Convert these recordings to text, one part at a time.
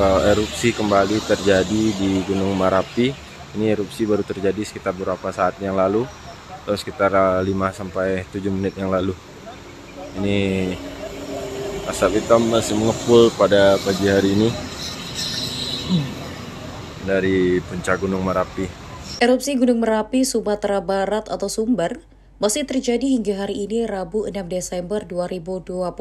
uh, erupsi kembali terjadi di Gunung Marapi. Ini erupsi baru terjadi sekitar beberapa saat yang lalu, atau eh, sekitar 5 eh, sampai 7 menit yang lalu. Ini asap hitam masih mengepul pada pagi hari ini dari puncak Gunung Merapi. Erupsi Gunung Merapi, Sumatera Barat atau Sumber masih terjadi hingga hari ini Rabu 6 Desember 2023.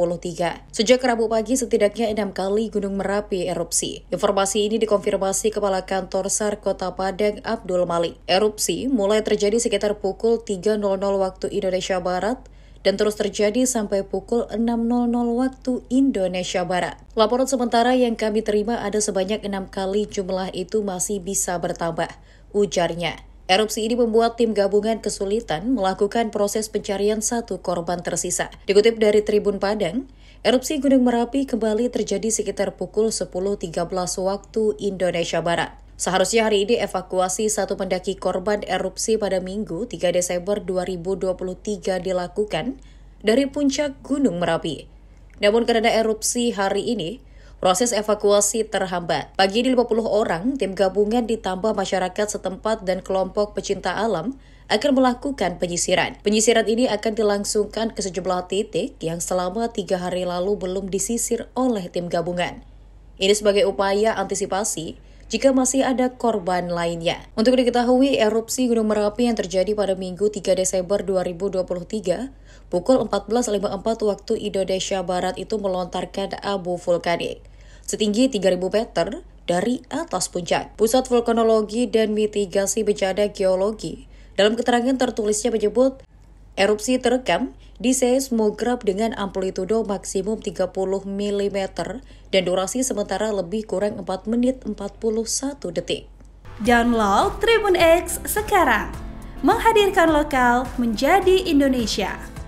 Sejak Rabu pagi setidaknya enam kali Gunung Merapi erupsi. Informasi ini dikonfirmasi Kepala Kantor SAR Kota Padang Abdul Malik. Erupsi mulai terjadi sekitar pukul 3.00 waktu Indonesia Barat dan terus terjadi sampai pukul 6.00 waktu Indonesia Barat. Laporan sementara yang kami terima ada sebanyak enam kali jumlah itu masih bisa bertambah, ujarnya. Erupsi ini membuat tim gabungan kesulitan melakukan proses pencarian satu korban tersisa. Dikutip dari Tribun Padang, Erupsi Gunung Merapi kembali terjadi sekitar pukul 10.13 waktu Indonesia Barat. Seharusnya hari ini evakuasi satu pendaki korban erupsi pada Minggu 3 Desember 2023 dilakukan dari puncak Gunung Merapi. Namun karena erupsi hari ini, Proses evakuasi terhambat. Pagi di 50 orang, tim gabungan ditambah masyarakat setempat dan kelompok pecinta alam akan melakukan penyisiran. Penyisiran ini akan dilangsungkan ke sejumlah titik yang selama tiga hari lalu belum disisir oleh tim gabungan. Ini sebagai upaya antisipasi jika masih ada korban lainnya. Untuk diketahui, erupsi Gunung Merapi yang terjadi pada Minggu 3 Desember 2023, pukul 14.54 waktu Indonesia Barat itu melontarkan abu vulkanik setinggi 3.000 meter dari atas puncak. Pusat Vulkanologi dan Mitigasi Bencana Geologi dalam keterangan tertulisnya menyebut erupsi terekam di seismograf dengan amplitudo maksimum 30 mm dan durasi sementara lebih kurang 4 menit 41 detik. Download Tribun X sekarang, menghadirkan lokal menjadi Indonesia.